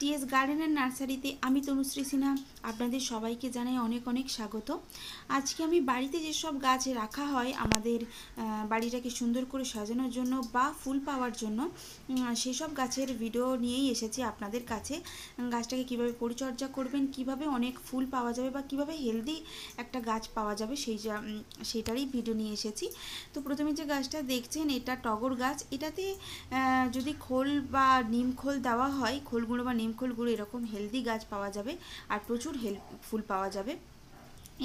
T S গার্ডেনের নার্সারিতে আমি তনুশ্রী সিনহা আপনাদের সবাইকে জানাই অনেক অনেক স্বাগত আজকে আমি বাড়িতে যেসব গাছ রাখা হয় আমাদের বাড়িটাকে সুন্দর করে সাজানোর জন্য বা ফুল পাওয়ার জন্য সেসব গাছের ভিডিও নিয়েই এসেছি আপনাদের কাছে গাছটাকে কিভাবে পরিচর্যা করবেন কিভাবে অনেক ফুল পাওয়া যাবে বা কিভাবে হেলদি একটা গাছ পাওয়া যাবে সেই সেটারই ভিডিও নিয়ে এসেছি তো প্রথমে যে গাছটা দেখছেন এটা টগর গাছ এটাতে যদি খোল বা নিম খোল দেওয়া হয় খোলগুলো বা নিম বেঙ্গলগুলো এরকম হেলদি গাছ পাওয়া যাবে আর প্রচুর ফুল পাওয়া যাবে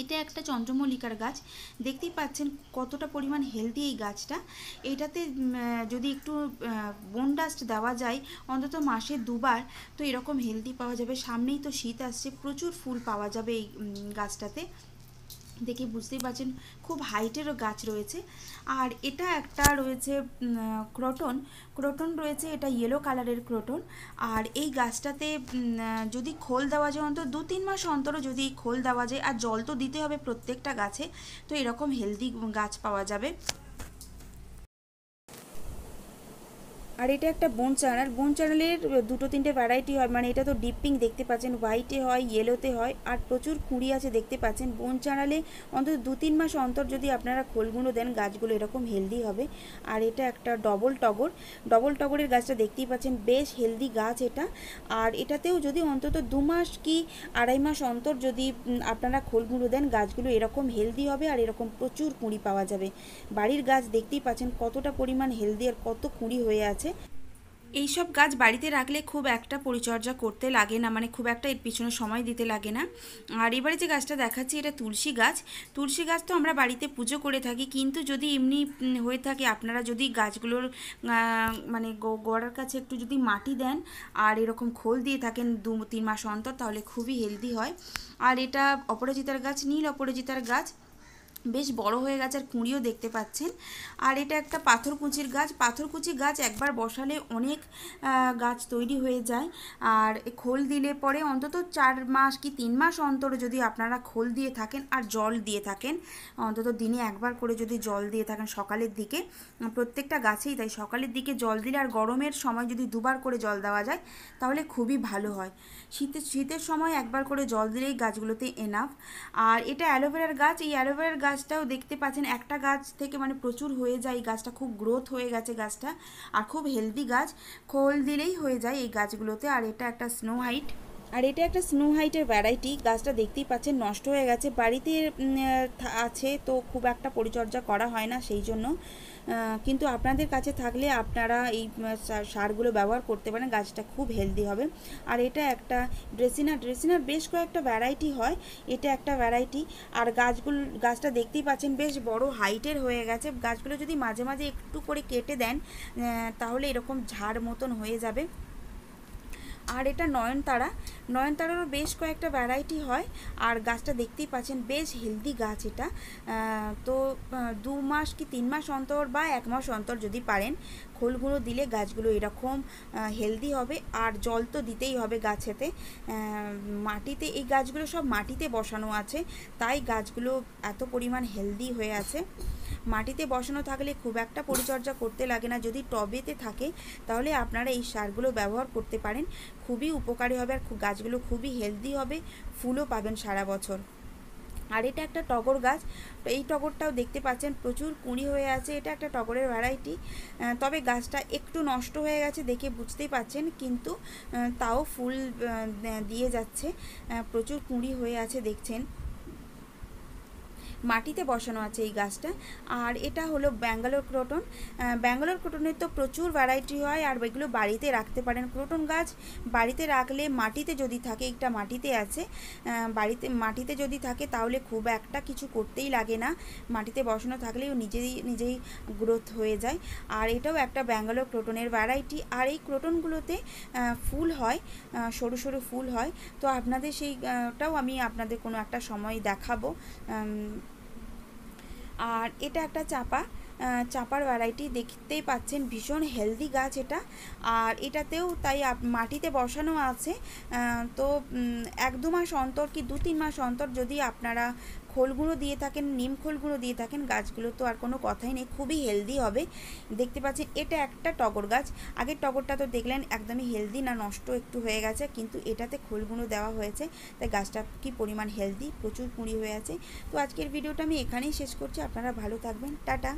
এটা একটা চন্দ্রমল্লিকার গাছ দেখতেই পাচ্ছেন কতটা পরিমাণ হেলদি এই গাছটা এটাতে যদি একটু বোন ডাস্ট দেওয়া যায় অন্তত মাসে দুবার তো এরকম হেলদি পাওয়া যাবে সামনেই তো শীত আসছে প্রচুর ফুল পাওয়া যাবে এই গাছটাতে দেখে বুঝতেই পারছেন খুব হাইটেরও গাছ রয়েছে আর এটা একটা রয়েছে ক্রোটন ক্রোটন রয়েছে এটা ইয়েলো কালারের ক্রোটন আর এই গাছটাতে যদি খোল দেওয়া যায় অন্তত দু তিন মাস অন্তরও যদি খোল দেওয়া যায় আর জল তো দিতে হবে প্রত্যেকটা গাছে তো এরকম হেলদি গাছ পাওয়া যাবে আর এটা একটা বোন চ্যানেল বোন চ্যানেলের দুটো তিনটে ভ্যারাইটি হয় মানে এটা তো ডিপ দেখতে পাচ্ছেন হোয়াইটে হয় ইয়েলোতে হয় আর প্রচুর কুঁড়ি আছে দেখতে পাচ্ছেন বোন চ্যানেলে অন্তত দু তিন মাস অন্তর যদি আপনারা খোলগুলো দেন গাছগুলো এরকম হেলদি হবে আর এটা একটা ডবল টগর ডবল টগরের গাছটা দেখতেই পাচ্ছেন বেশ হেলদি গাছ এটা আর এটাতেও যদি অন্তত দু মাস কি আড়াই মাস অন্তর যদি আপনারা খোলগুলো দেন গাছগুলো এরকম হেলদি হবে আর এরকম প্রচুর কুঁড়ি পাওয়া যাবে বাড়ির গাছ দেখতেই পাচ্ছেন কতটা পরিমাণ হেলদি আর কত কুঁড়ি হয়ে আছে এই সব গাছ বাড়িতে রাখলে খুব একটা পরিচর্যা করতে লাগে না মানে খুব একটা এর পিছনে সময় দিতে লাগে না আর এবারে যে গাছটা দেখাচ্ছি এটা তুলসী গাছ তুলসী গাছ তো আমরা বাড়িতে পুজো করে থাকি কিন্তু যদি এমনি হয়ে থাকে আপনারা যদি গাছগুলোর মানে গোড়ার কাছে একটু যদি মাটি দেন আর এরকম খোল দিয়ে থাকেন দু তিন মাস অন্তর তাহলে খুবই হেলদি হয় আর এটা অপরাজিতার গাছ নীল অপরাজিতার গাছ বেশ বড় হয়ে গেছে আর কুঁড়িও দেখতে পাচ্ছেন আর এটা একটা পাথরকুচির গাছ পাথরকুচির গাছ একবার বসালে অনেক গাছ তৈরি হয়ে যায় আর খোল দিলে পরে অন্তত চার মাস কি তিন মাস অন্তর যদি আপনারা খোল দিয়ে থাকেন আর জল দিয়ে থাকেন অন্তত দিনে একবার করে যদি জল দিয়ে থাকেন সকালের দিকে প্রত্যেকটা গাছেই তাই সকালের দিকে জল দিলে আর গরমের সময় যদি দুবার করে জল দেওয়া যায় তাহলে খুবই ভালো হয় শীতের শীতের সময় একবার করে জল দিলেই গাছগুলোতে এনাফ আর এটা অ্যালোভেরার গাছ এই অ্যালোভেরার গাছ গাছটাও দেখতে পাচ্ছেন একটা গাছ থেকে মানে প্রচুর হয়ে যায় এই গাছটা খুব গ্রোথ হয়ে গেছে গাছটা আর খুব হেলদি গাছ খোল দিলেই হয়ে যায় এই গাছগুলোতে আর এটা একটা স্নো হাইট আর এটা একটা স্নো হাইটের ভ্যারাইটি গাছটা দেখতেই পাচ্ছেন নষ্ট হয়ে গেছে বাড়িতে আছে তো খুব একটা পরিচর্যা করা হয় না সেই জন্য কিন্তু আপনাদের কাছে থাকলে আপনারা এই সারগুলো ব্যবহার করতে পারেন গাছটা খুব হেলদি হবে আর এটা একটা ড্রেসিনা ড্রেসিনার বেশ কয়েকটা ভ্যারাইটি হয় এটা একটা ভ্যারাইটি আর গাছগুলো গাছটা দেখতেই পাচ্ছেন বেশ বড় হাইটের হয়ে গেছে গাছগুলো যদি মাঝে মাঝে একটু করে কেটে দেন তাহলে এরকম ঝাড় মতন হয়ে যাবে আর এটা নয়নতারা নয়নতারারও বেশ কয়েকটা ভ্যারাইটি হয় আর গাছটা দেখতেই পাচ্ছেন বেশ হেলদি গাছ এটা তো দু মাস কি তিন মাস অন্তর বা এক মাস অন্তর যদি পারেন খোলগুলো দিলে গাছগুলো এরকম হেলদি হবে আর জল তো দিতেই হবে গাছেতে মাটিতে এই গাছগুলো সব মাটিতে বসানো আছে তাই গাছগুলো এত পরিমাণ হেলদি হয়ে আছে মাটিতে বসানো থাকলে খুব একটা পরিচর্যা করতে লাগে না যদি টবেতে থাকে তাহলে আপনারা এই সারগুলো ব্যবহার করতে পারেন খুবই উপকারী হবে আর গাছগুলো খুবই হেলদি হবে ফুলও পাবেন সারা বছর আর এটা একটা টগর গাছ তো এই টগরটাও দেখতে পাচ্ছেন প্রচুর কুঁড়ি হয়ে আছে এটা একটা টগরের ভ্যারাইটি তবে গাছটা একটু নষ্ট হয়ে গেছে দেখে বুঝতেই পাচ্ছেন কিন্তু তাও ফুল দিয়ে যাচ্ছে প্রচুর কুঁড়ি হয়ে আছে দেখছেন মাটিতে বসানো আছে এই গাছটা আর এটা হলো ব্যাঙ্গালোর ক্রোটন ব্যাঙ্গালোর ক্রোটনের তো প্রচুর ভ্যারাইটি হয় আর এগুলো বাড়িতে রাখতে পারেন ক্রোটন গাছ বাড়িতে রাখলে মাটিতে যদি থাকে একটা মাটিতে আছে বাড়িতে মাটিতে যদি থাকে তাহলে খুব একটা কিছু করতেই লাগে না মাটিতে বসানো থাকলেও নিজেই নিজেই গ্রোথ হয়ে যায় আর এটাও একটা ব্যাঙ্গালোর ক্রোটনের ভ্যারাইটি আর এই ক্রোটনগুলোতে ফুল হয় সরু সরু ফুল হয় তো আপনাদের সেইটাও আমি আপনাদের কোনো একটা সময় দেখাবো আর এটা একটা চাপা চাপার ভ্যারাইটি দেখতেই পাচ্ছেন ভীষণ হেলদি গাছ এটা আর এটাতেও তাই মাটিতে বসানো আছে তো এক দু মাস অন্তর কি দু তিন মাস অন্তর যদি আপনারা খোলগুলো দিয়ে থাকেন নিম খোলগুলো দিয়ে থাকেন গাছগুলো তো আর কোনো কথাই নেই খুবই হেলদি হবে দেখতে পাচ্ছেন এটা একটা টগর গাছ আগের টগরটা তো দেখলেন একদমই হেলদি না নষ্ট একটু হয়ে গেছে কিন্তু এটাতে খোলগুলো দেওয়া হয়েছে তাই গাছটা কি পরিমাণ হেলদি প্রচুর কুঁড়ি হয়ে আছে তো আজকের ভিডিওটা আমি এখানেই শেষ করছি আপনারা ভালো থাকবেন টাটা